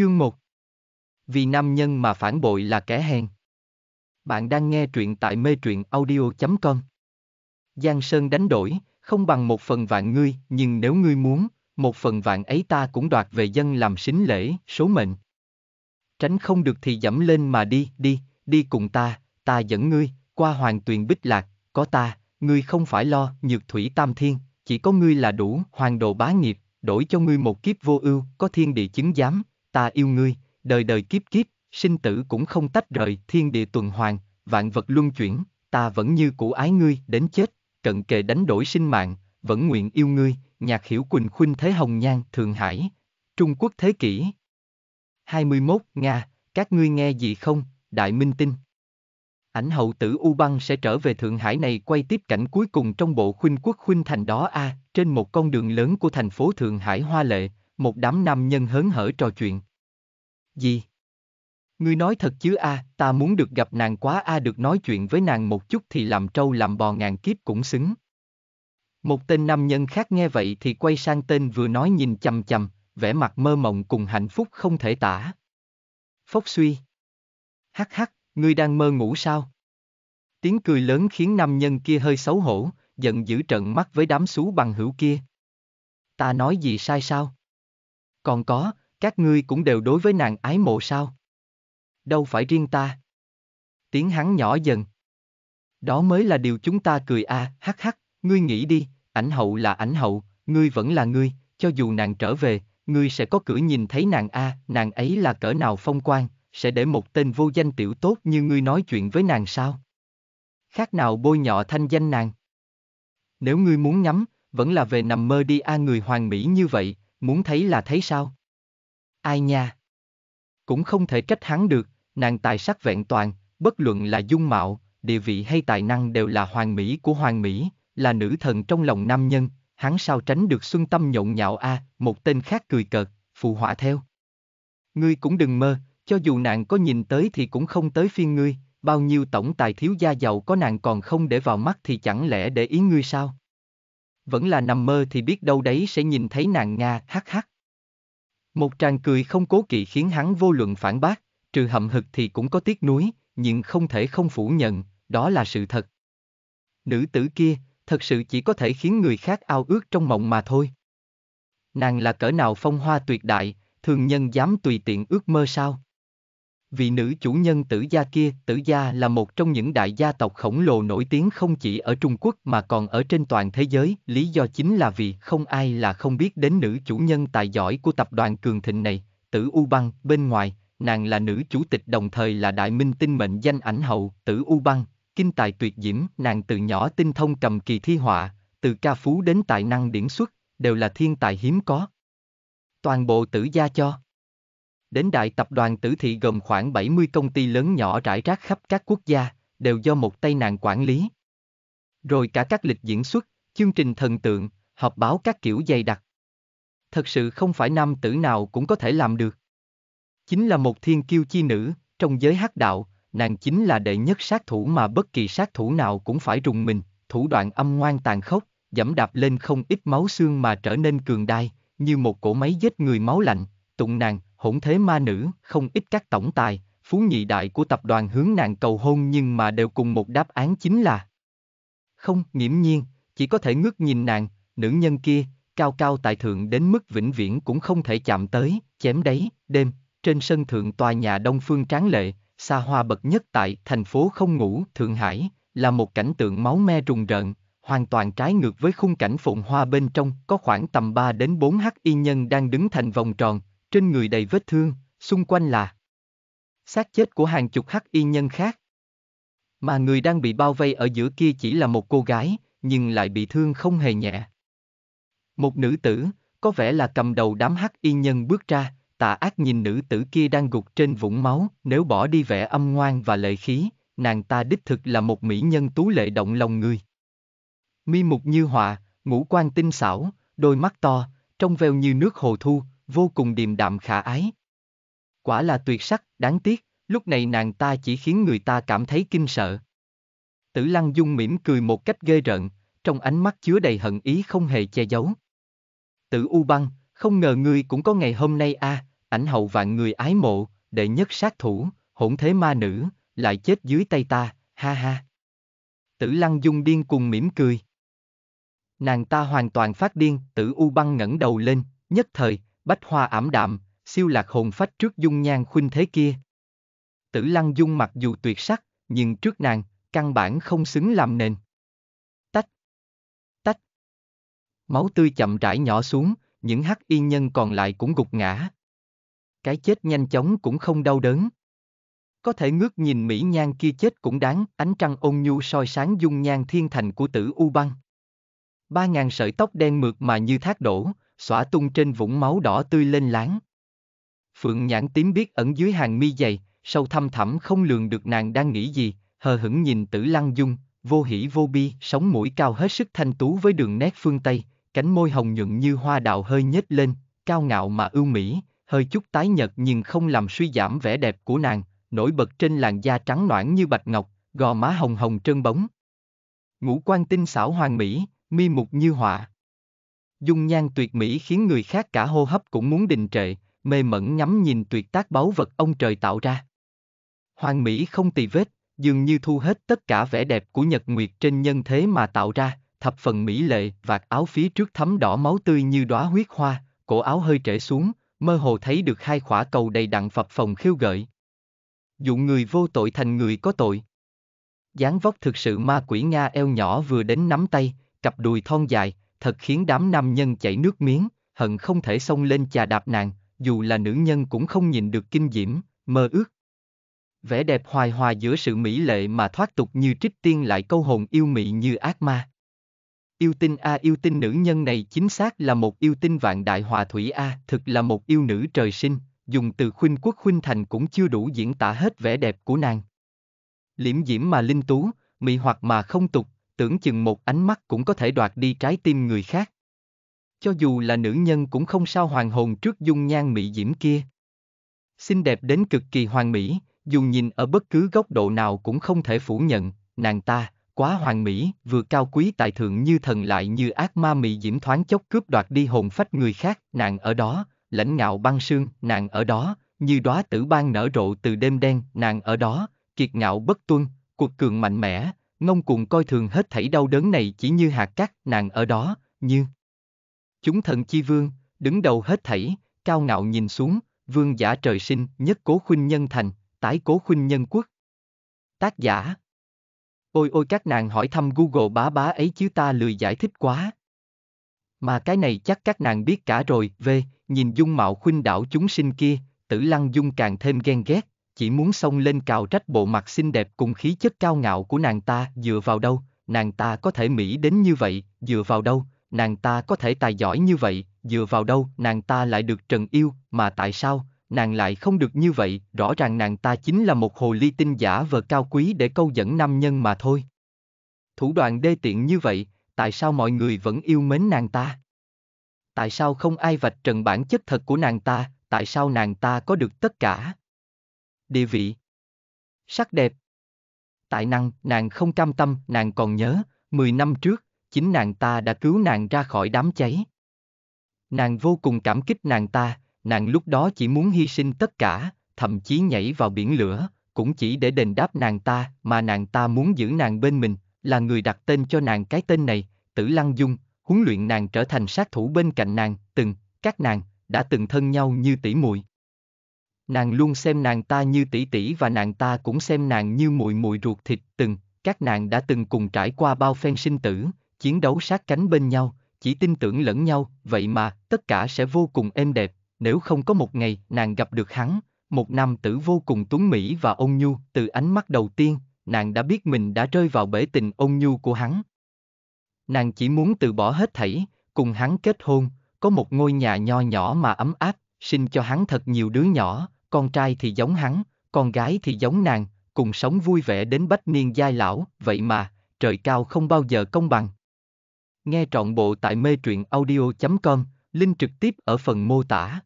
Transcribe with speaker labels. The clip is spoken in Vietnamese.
Speaker 1: Chương 1 Vì nam nhân mà phản bội là kẻ hèn. Bạn đang nghe truyện tại mê truyện audio.com Giang Sơn đánh đổi, không bằng một phần vạn ngươi, nhưng nếu ngươi muốn, một phần vạn ấy ta cũng đoạt về dân làm xính lễ, số mệnh. Tránh không được thì dẫm lên mà đi, đi, đi cùng ta, ta dẫn ngươi, qua hoàng tuyền bích lạc, có ta, ngươi không phải lo, nhược thủy tam thiên, chỉ có ngươi là đủ, hoàng đồ bá nghiệp, đổi cho ngươi một kiếp vô ưu, có thiên địa chứng giám, ta yêu ngươi, đời đời kiếp kiếp, sinh tử cũng không tách rời, thiên địa tuần hoàn, vạn vật luân chuyển, ta vẫn như cũ ái ngươi đến chết, cận kề đánh đổi sinh mạng, vẫn nguyện yêu ngươi, nhạc hiểu Quỳnh Khuynh Thế Hồng Nhan, Thượng Hải, Trung Quốc Thế Kỷ. 21. Nga, các ngươi nghe gì không, Đại Minh Tinh. Ảnh hậu tử U Băng sẽ trở về Thượng Hải này quay tiếp cảnh cuối cùng trong bộ khuynh quốc khuynh thành đó a à, trên một con đường lớn của thành phố Thượng Hải Hoa Lệ, một đám nam nhân hớn hở trò chuyện. Gì? Ngươi nói thật chứ a, à, ta muốn được gặp nàng quá a à được nói chuyện với nàng một chút thì làm trâu làm bò ngàn kiếp cũng xứng. Một tên nam nhân khác nghe vậy thì quay sang tên vừa nói nhìn chằm chằm, vẻ mặt mơ mộng cùng hạnh phúc không thể tả. Phốc suy. Hắc hắc, ngươi đang mơ ngủ sao? Tiếng cười lớn khiến nam nhân kia hơi xấu hổ, giận dữ trận mắt với đám xú bằng hữu kia. Ta nói gì sai sao? Còn có, các ngươi cũng đều đối với nàng ái mộ sao? Đâu phải riêng ta. Tiếng hắn nhỏ dần. Đó mới là điều chúng ta cười a, à, hắc hắc, ngươi nghĩ đi, ảnh hậu là ảnh hậu, ngươi vẫn là ngươi, cho dù nàng trở về, ngươi sẽ có cửa nhìn thấy nàng a, à, nàng ấy là cỡ nào phong quan, sẽ để một tên vô danh tiểu tốt như ngươi nói chuyện với nàng sao? Khác nào bôi nhọ thanh danh nàng? Nếu ngươi muốn nhắm, vẫn là về nằm mơ đi a à người hoàng mỹ như vậy, muốn thấy là thấy sao? Ai nha? Cũng không thể trách hắn được, nàng tài sắc vẹn toàn, bất luận là dung mạo, địa vị hay tài năng đều là hoàng mỹ của hoàng mỹ, là nữ thần trong lòng nam nhân, hắn sao tránh được xuân tâm nhộn nhạo a, à, một tên khác cười cợt, phụ họa theo. Ngươi cũng đừng mơ, cho dù nàng có nhìn tới thì cũng không tới phiên ngươi, bao nhiêu tổng tài thiếu gia giàu có nàng còn không để vào mắt thì chẳng lẽ để ý ngươi sao? vẫn là nằm mơ thì biết đâu đấy sẽ nhìn thấy nàng Nga hắc hắc. Một tràng cười không cố kỵ khiến hắn vô luận phản bác, trừ hậm hực thì cũng có tiếc nuối, nhưng không thể không phủ nhận, đó là sự thật. Nữ tử kia, thật sự chỉ có thể khiến người khác ao ước trong mộng mà thôi. Nàng là cỡ nào phong hoa tuyệt đại, thường nhân dám tùy tiện ước mơ sao? vị nữ chủ nhân tử gia kia, tử gia là một trong những đại gia tộc khổng lồ nổi tiếng không chỉ ở Trung Quốc mà còn ở trên toàn thế giới, lý do chính là vì không ai là không biết đến nữ chủ nhân tài giỏi của tập đoàn cường thịnh này, tử U Băng, bên ngoài, nàng là nữ chủ tịch đồng thời là đại minh tinh mệnh danh ảnh hậu, tử U Băng, kinh tài tuyệt diễm, nàng từ nhỏ tinh thông cầm kỳ thi họa, từ ca phú đến tài năng điển xuất, đều là thiên tài hiếm có. Toàn bộ tử gia cho Đến đại tập đoàn tử thị gồm khoảng 70 công ty lớn nhỏ rải rác khắp các quốc gia, đều do một tay nàng quản lý. Rồi cả các lịch diễn xuất, chương trình thần tượng, họp báo các kiểu dày đặc. Thật sự không phải nam tử nào cũng có thể làm được. Chính là một thiên kiêu chi nữ, trong giới hắc đạo, nàng chính là đệ nhất sát thủ mà bất kỳ sát thủ nào cũng phải rùng mình, thủ đoạn âm ngoan tàn khốc, dẫm đạp lên không ít máu xương mà trở nên cường đai, như một cỗ máy giết người máu lạnh, tụng nàng, hỗn thế ma nữ, không ít các tổng tài, phú nhị đại của tập đoàn hướng nàng cầu hôn nhưng mà đều cùng một đáp án chính là Không, nghiễm nhiên, chỉ có thể ngước nhìn nàng, nữ nhân kia, cao cao tại thượng đến mức vĩnh viễn cũng không thể chạm tới, chém đấy, đêm, trên sân thượng tòa nhà Đông Phương Tráng Lệ, xa hoa bậc nhất tại thành phố không ngủ, Thượng Hải, là một cảnh tượng máu me rùng rợn, hoàn toàn trái ngược với khung cảnh phụng hoa bên trong, có khoảng tầm 3 đến 4 hắc y nhân đang đứng thành vòng tròn, trên người đầy vết thương, xung quanh là xác chết của hàng chục hắc y nhân khác. Mà người đang bị bao vây ở giữa kia chỉ là một cô gái, nhưng lại bị thương không hề nhẹ. Một nữ tử, có vẻ là cầm đầu đám hắc y nhân bước ra, tà ác nhìn nữ tử kia đang gục trên vũng máu, nếu bỏ đi vẻ âm ngoan và lệ khí, nàng ta đích thực là một mỹ nhân tú lệ động lòng người. Mi mục như họa, ngũ quan tinh xảo, đôi mắt to, trong veo như nước hồ thu, vô cùng điềm đạm khả ái. Quả là tuyệt sắc, đáng tiếc, lúc này nàng ta chỉ khiến người ta cảm thấy kinh sợ. Tử Lăng Dung mỉm cười một cách ghê rợn, trong ánh mắt chứa đầy hận ý không hề che giấu. Tử U Băng, không ngờ ngươi cũng có ngày hôm nay a, à, ảnh hậu vạn người ái mộ, đệ nhất sát thủ, hỗn thế ma nữ, lại chết dưới tay ta, ha ha. Tử Lăng Dung điên cùng mỉm cười. Nàng ta hoàn toàn phát điên, Tử U Băng ngẩng đầu lên, nhất thời, bách hoa ảm đạm, siêu lạc hồn phách trước dung nhan khuynh thế kia. Tử lăng dung mặc dù tuyệt sắc, nhưng trước nàng, căn bản không xứng làm nền. Tách. Tách. Máu tươi chậm rãi nhỏ xuống, những hắc y nhân còn lại cũng gục ngã. Cái chết nhanh chóng cũng không đau đớn. Có thể ngước nhìn mỹ nhan kia chết cũng đáng, ánh trăng ôn nhu soi sáng dung nhan thiên thành của tử U Băng. Ba ngàn sợi tóc đen mượt mà như thác đổ, xóa tung trên vũng máu đỏ tươi lên láng. Phượng nhãn tím biết ẩn dưới hàng mi dày, sâu thăm thẳm không lường được nàng đang nghĩ gì, hờ hững nhìn tử lăng dung, vô hỉ vô bi, sống mũi cao hết sức thanh tú với đường nét phương Tây, cánh môi hồng nhuận như hoa đào hơi nhếch lên, cao ngạo mà ưu mỹ, hơi chút tái nhợt nhưng không làm suy giảm vẻ đẹp của nàng, nổi bật trên làn da trắng noãn như bạch ngọc, gò má hồng hồng trơn bóng. Ngũ quan tinh xảo hoàng mỹ, mi mục như họa dung nhan tuyệt mỹ khiến người khác cả hô hấp cũng muốn đình trệ, mê mẩn ngắm nhìn tuyệt tác báu vật ông trời tạo ra. Hoàng mỹ không tì vết, dường như thu hết tất cả vẻ đẹp của nhật nguyệt trên nhân thế mà tạo ra, thập phần mỹ lệ, vạt áo phía trước thấm đỏ máu tươi như đóa huyết hoa, cổ áo hơi trễ xuống, mơ hồ thấy được hai khỏa cầu đầy đặn phập phồng khiêu gợi. Dụ người vô tội thành người có tội. dáng vóc thực sự ma quỷ Nga eo nhỏ vừa đến nắm tay, cặp đùi thon dài, thật khiến đám nam nhân chảy nước miếng, hận không thể xông lên chà đạp nàng, dù là nữ nhân cũng không nhìn được kinh diễm, mơ ước. Vẻ đẹp hoài hòa giữa sự mỹ lệ mà thoát tục như trích tiên lại câu hồn yêu mị như ác ma. Yêu tinh A yêu tinh nữ nhân này chính xác là một yêu tinh vạn đại hòa thủy A, thực là một yêu nữ trời sinh, dùng từ khuynh quốc khuynh thành cũng chưa đủ diễn tả hết vẻ đẹp của nàng. Liễm diễm mà linh tú, mị hoặc mà không tục, tưởng chừng một ánh mắt cũng có thể đoạt đi trái tim người khác. Cho dù là nữ nhân cũng không sao hoàng hồn trước dung nhan mỹ diễm kia. Xinh đẹp đến cực kỳ hoàn mỹ, dù nhìn ở bất cứ góc độ nào cũng không thể phủ nhận, nàng ta, quá hoàn mỹ, vừa cao quý tài thượng như thần lại như ác ma mỹ diễm thoáng chốc cướp đoạt đi hồn phách người khác, nàng ở đó, lãnh ngạo băng sương, nàng ở đó, như đóa tử ban nở rộ từ đêm đen, nàng ở đó, kiệt ngạo bất tuân, cuộc cường mạnh mẽ, Ngông cuồng coi thường hết thảy đau đớn này chỉ như hạt cát, nàng ở đó, như Chúng thần chi vương, đứng đầu hết thảy, cao ngạo nhìn xuống, vương giả trời sinh, nhất cố khuynh nhân thành, tái cố khuynh nhân quốc. Tác giả Ôi ôi các nàng hỏi thăm Google bá bá ấy chứ ta lười giải thích quá. Mà cái này chắc các nàng biết cả rồi, về, nhìn dung mạo khuynh đảo chúng sinh kia, tử lăng dung càng thêm ghen ghét, chỉ muốn xông lên cào trách bộ mặt xinh đẹp cùng khí chất cao ngạo của nàng ta, dựa vào đâu, nàng ta có thể mỹ đến như vậy, dựa vào đâu, nàng ta có thể tài giỏi như vậy, dựa vào đâu, nàng ta lại được trần yêu, mà tại sao, nàng lại không được như vậy, rõ ràng nàng ta chính là một hồ ly tinh giả vờ cao quý để câu dẫn nam nhân mà thôi. Thủ đoạn đê tiện như vậy, tại sao mọi người vẫn yêu mến nàng ta? Tại sao không ai vạch trần bản chất thật của nàng ta, tại sao nàng ta có được tất cả? địa vị. Sắc đẹp. tài năng, nàng không cam tâm, nàng còn nhớ, 10 năm trước, chính nàng ta đã cứu nàng ra khỏi đám cháy. Nàng vô cùng cảm kích nàng ta, nàng lúc đó chỉ muốn hy sinh tất cả, thậm chí nhảy vào biển lửa, cũng chỉ để đền đáp nàng ta mà nàng ta muốn giữ nàng bên mình, là người đặt tên cho nàng cái tên này, Tử Lăng Dung, huấn luyện nàng trở thành sát thủ bên cạnh nàng, từng, các nàng, đã từng thân nhau như tỷ muội nàng luôn xem nàng ta như tỷ tỷ và nàng ta cũng xem nàng như mùi mùi ruột thịt từng các nàng đã từng cùng trải qua bao phen sinh tử chiến đấu sát cánh bên nhau chỉ tin tưởng lẫn nhau vậy mà tất cả sẽ vô cùng êm đẹp nếu không có một ngày nàng gặp được hắn một nam tử vô cùng tuấn mỹ và ôn nhu từ ánh mắt đầu tiên nàng đã biết mình đã rơi vào bể tình ôn nhu của hắn nàng chỉ muốn từ bỏ hết thảy cùng hắn kết hôn có một ngôi nhà nho nhỏ mà ấm áp sinh cho hắn thật nhiều đứa nhỏ con trai thì giống hắn, con gái thì giống nàng, cùng sống vui vẻ đến bách niên giai lão, vậy mà, trời cao không bao giờ công bằng. Nghe trọn bộ tại mê truyện audio.com, link trực tiếp ở phần mô tả.